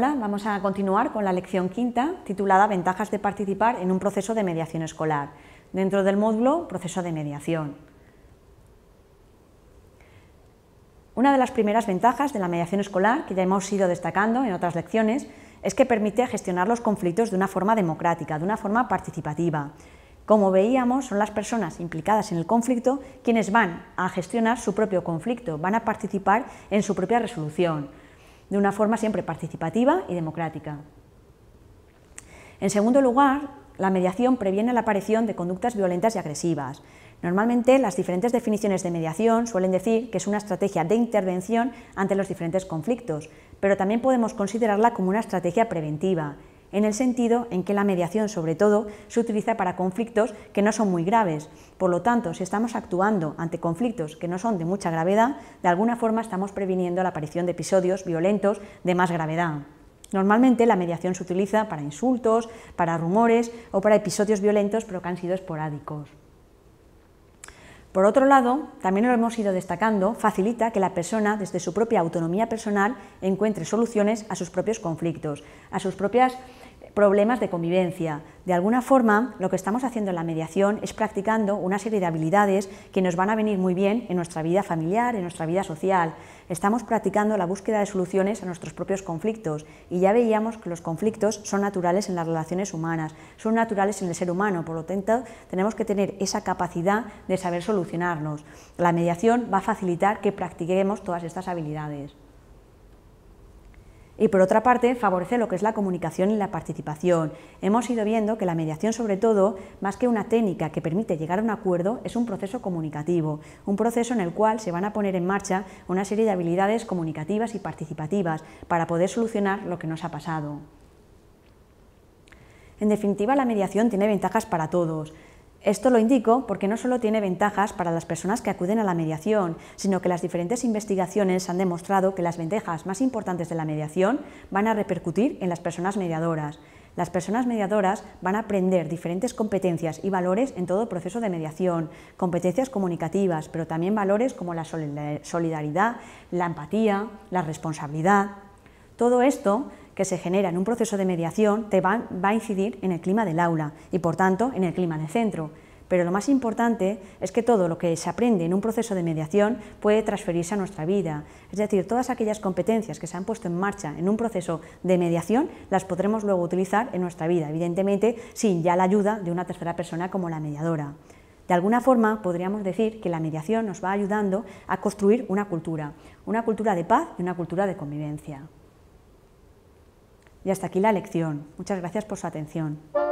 vamos a continuar con la lección quinta titulada Ventajas de participar en un proceso de mediación escolar. Dentro del módulo, proceso de mediación. Una de las primeras ventajas de la mediación escolar, que ya hemos ido destacando en otras lecciones, es que permite gestionar los conflictos de una forma democrática, de una forma participativa. Como veíamos, son las personas implicadas en el conflicto quienes van a gestionar su propio conflicto, van a participar en su propia resolución de una forma siempre participativa y democrática. En segundo lugar, la mediación previene la aparición de conductas violentas y agresivas. Normalmente, las diferentes definiciones de mediación suelen decir que es una estrategia de intervención ante los diferentes conflictos, pero también podemos considerarla como una estrategia preventiva, en el sentido en que la mediación, sobre todo, se utiliza para conflictos que no son muy graves. Por lo tanto, si estamos actuando ante conflictos que no son de mucha gravedad, de alguna forma estamos previniendo la aparición de episodios violentos de más gravedad. Normalmente la mediación se utiliza para insultos, para rumores o para episodios violentos pero que han sido esporádicos. Por otro lado, también lo hemos ido destacando, facilita que la persona, desde su propia autonomía personal, encuentre soluciones a sus propios conflictos, a sus propias problemas de convivencia. De alguna forma, lo que estamos haciendo en la mediación es practicando una serie de habilidades que nos van a venir muy bien en nuestra vida familiar, en nuestra vida social. Estamos practicando la búsqueda de soluciones a nuestros propios conflictos y ya veíamos que los conflictos son naturales en las relaciones humanas, son naturales en el ser humano, por lo tanto, tenemos que tener esa capacidad de saber solucionarnos. La mediación va a facilitar que practiquemos todas estas habilidades. Y por otra parte, favorece lo que es la comunicación y la participación. Hemos ido viendo que la mediación, sobre todo, más que una técnica que permite llegar a un acuerdo, es un proceso comunicativo, un proceso en el cual se van a poner en marcha una serie de habilidades comunicativas y participativas para poder solucionar lo que nos ha pasado. En definitiva, la mediación tiene ventajas para todos. Esto lo indico porque no solo tiene ventajas para las personas que acuden a la mediación, sino que las diferentes investigaciones han demostrado que las ventajas más importantes de la mediación van a repercutir en las personas mediadoras. Las personas mediadoras van a aprender diferentes competencias y valores en todo proceso de mediación, competencias comunicativas, pero también valores como la solidaridad, la empatía, la responsabilidad. Todo esto que se genera en un proceso de mediación te va, a incidir en el clima del aula y, por tanto, en el clima del centro. Pero lo más importante es que todo lo que se aprende en un proceso de mediación puede transferirse a nuestra vida. Es decir, todas aquellas competencias que se han puesto en marcha en un proceso de mediación las podremos luego utilizar en nuestra vida, evidentemente sin ya la ayuda de una tercera persona como la mediadora. De alguna forma podríamos decir que la mediación nos va ayudando a construir una cultura, una cultura de paz y una cultura de convivencia. Y hasta aquí la lección. Muchas gracias por su atención.